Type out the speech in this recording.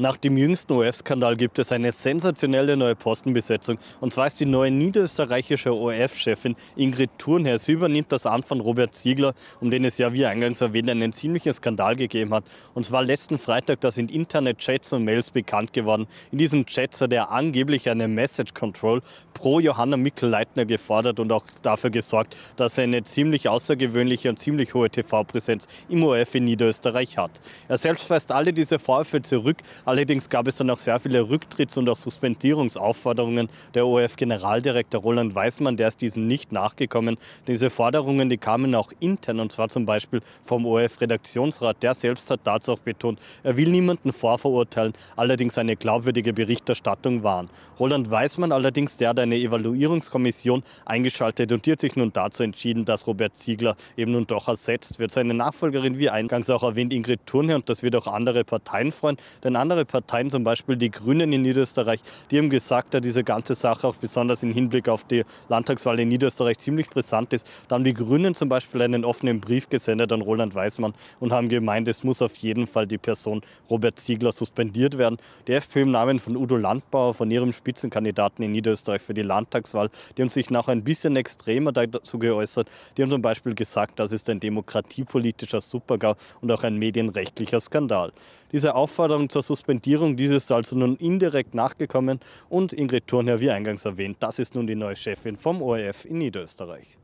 Nach dem jüngsten of skandal gibt es eine sensationelle neue Postenbesetzung. Und zwar ist die neue niederösterreichische of chefin Ingrid Thurnherr. Sie übernimmt das Amt von Robert Ziegler, um den es ja, wie eingangs erwähnt, einen ziemlichen Skandal gegeben hat. Und zwar letzten Freitag, da sind interne chats und Mails bekannt geworden. In diesem Chats hat er angeblich eine Message Control pro Johanna Mikl-Leitner gefordert und auch dafür gesorgt, dass er eine ziemlich außergewöhnliche und ziemlich hohe TV-Präsenz im OF in Niederösterreich hat. Er selbst weist alle diese Vorwürfe zurück, Allerdings gab es dann auch sehr viele Rücktritts- und auch Suspendierungsaufforderungen. Der ORF-Generaldirektor Roland Weißmann, der ist diesen nicht nachgekommen. Diese Forderungen, die kamen auch intern und zwar zum Beispiel vom ORF-Redaktionsrat. Der selbst hat dazu auch betont, er will niemanden vorverurteilen, allerdings eine glaubwürdige Berichterstattung wahren. Roland Weißmann allerdings, der hat eine Evaluierungskommission eingeschaltet und die hat sich nun dazu entschieden, dass Robert Ziegler eben nun doch ersetzt wird. Seine Nachfolgerin, wie eingangs auch erwähnt, Ingrid Thurnhe und das wird auch andere Parteien freuen, denn andere Parteien, zum Beispiel die Grünen in Niederösterreich, die haben gesagt, da diese ganze Sache auch besonders im Hinblick auf die Landtagswahl in Niederösterreich ziemlich brisant ist. Da haben die Grünen zum Beispiel einen offenen Brief gesendet an Roland Weismann und haben gemeint, es muss auf jeden Fall die Person Robert Ziegler suspendiert werden. Die FPÖ im Namen von Udo Landbauer, von ihrem Spitzenkandidaten in Niederösterreich für die Landtagswahl, die haben sich nachher ein bisschen extremer dazu geäußert. Die haben zum Beispiel gesagt, das ist ein demokratiepolitischer Supergau und auch ein medienrechtlicher Skandal. Diese Aufforderung zur Suspendierung Suspendierung dieses also nun indirekt nachgekommen und Ingrid Thurnherr, wie eingangs erwähnt, das ist nun die neue Chefin vom ORF in Niederösterreich.